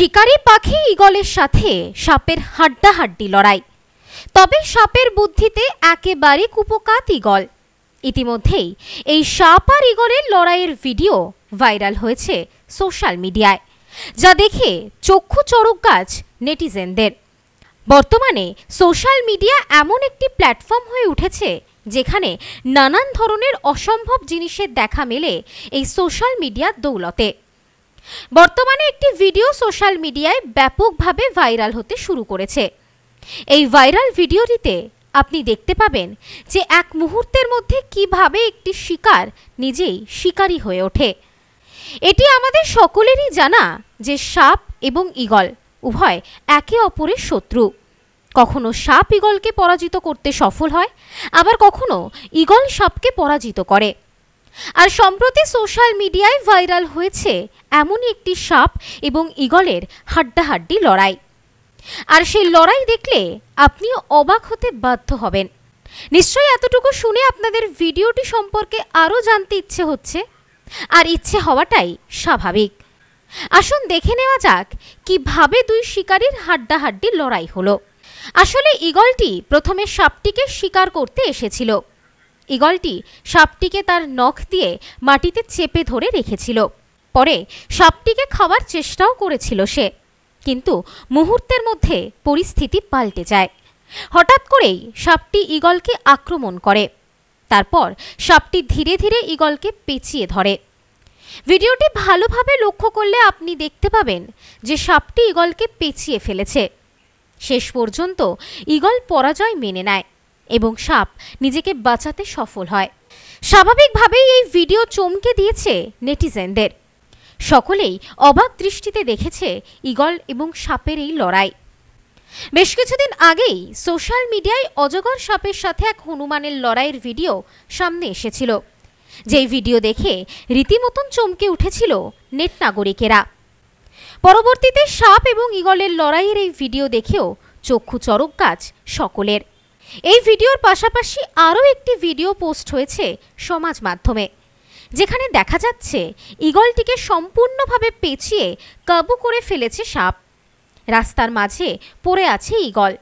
শিকারি পাখি ইগলের সাথে সাপের হাড্ডাহাড্ডি লড়াই তবে সাপের বুদ্ধিতে একেবারে কুপকাত ইগল ইতিমধ্যেই এই সাপ আর ইগলের লড়াইয়ের ভিডিও ভাইরাল হয়েছে সোশ্যাল মিডিয়ায় যা দেখে চক্ষু চড়ক গাছ নেটিজেনদের বর্তমানে সোশ্যাল মিডিয়া এমন একটি প্ল্যাটফর্ম হয়ে উঠেছে যেখানে নানান ধরনের অসম্ভব জিনিসের দেখা মেলে এই সোশ্যাল মিডিয়ার দৌলতে বর্তমানে একটি ভিডিও সোশ্যাল মিডিয়ায় ব্যাপকভাবে ভাইরাল হতে শুরু করেছে এই ভাইরাল ভিডিওটিতে আপনি দেখতে পাবেন যে এক মুহূর্তের মধ্যে কিভাবে একটি শিকার নিজেই শিকারী হয়ে ওঠে এটি আমাদের সকলেরই জানা যে সাপ এবং ইগল উভয় একে অপরের শত্রু কখনো সাপ ইগলকে পরাজিত করতে সফল হয় আবার কখনো ইগল সাপকে পরাজিত করে আর সম্প্রতি সোশ্যাল মিডিয়ায় ভাইরাল হয়েছে এমনই একটি সাপ এবং ইগলের হাড্ডাহাড্ডি লড়াই আর সেই লড়াই দেখলে আপনিও অবাক হতে বাধ্য হবেন নিশ্চয়ই এতটুকু শুনে আপনাদের ভিডিওটি সম্পর্কে আরও জানতে ইচ্ছে হচ্ছে আর ইচ্ছে হওয়াটাই স্বাভাবিক আসুন দেখে নেওয়া যাক কিভাবে দুই শিকারীর হাড্ডাহাড্ডি লড়াই হলো আসলে ইগলটি প্রথমে সাপটিকে শিকার করতে এসেছিল ইগলটি সাপটিকে তার নখ দিয়ে মাটিতে চেপে ধরে রেখেছিল পরে সাপটিকে খাওয়ার চেষ্টাও করেছিল সে কিন্তু মুহূর্তের মধ্যে পরিস্থিতি পাল্টে যায় হঠাৎ করেই সাপটি ইগলকে আক্রমণ করে তারপর সাপটি ধীরে ধীরে ইগলকে পেঁচিয়ে ধরে ভিডিওটি ভালোভাবে লক্ষ্য করলে আপনি দেখতে পাবেন যে সাপটি ইগলকে পেঁচিয়ে ফেলেছে শেষ পর্যন্ত ইগল পরাজয় মেনে নেয় এবং সাপ নিজেকে বাঁচাতে সফল হয় স্বাভাবিকভাবেই এই ভিডিও চমকে দিয়েছে নেটিজেনদের সকলেই অবাক দৃষ্টিতে দেখেছে ইগল এবং সাপের এই লড়াই বেশ কিছুদিন আগেই সোশ্যাল মিডিয়ায় অজগর সাপের সাথে এক হনুমানের লড়াইয়ের ভিডিও সামনে এসেছিল যেই ভিডিও দেখে রীতিমতন চমকে উঠেছিল নেট নাগরিকেরা পরবর্তীতে সাপ এবং ইগলের লড়াইয়ের এই ভিডিও দেখেও চক্ষু চরক গাছ সকলের এই ভিডিওর পাশাপাশি আরও একটি ভিডিও পোস্ট হয়েছে সমাজ মাধ্যমে যেখানে দেখা যাচ্ছে ইগলটিকে সম্পূর্ণভাবে পেঁচিয়ে কাবু করে ফেলেছে সাপ রাস্তার মাঝে পড়ে আছে ইগল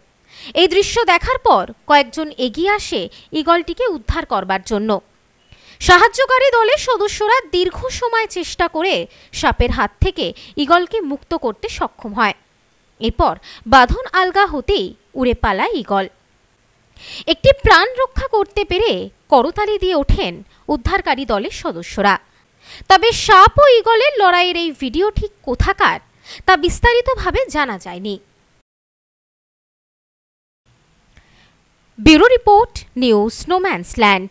এই দৃশ্য দেখার পর কয়েকজন এগিয়ে আসে ইগলটিকে উদ্ধার করবার জন্য সাহায্যকারী দলের সদস্যরা দীর্ঘ সময় চেষ্টা করে সাপের হাত থেকে ইগলকে মুক্ত করতে সক্ষম হয় এরপর বাঁধন আলগা হতেই উড়ে পালায় ইগল একটি প্রাণ রক্ষা করতে পেরে করতালি দিয়ে ওঠেন উদ্ধারকারী দলের সদস্যরা তবে সাপ ও ইগলের লড়াইয়ের এই ভিডিও ঠিক কোথাকার তা বিস্তারিতভাবে জানা যায়নি bureau report news snowman's land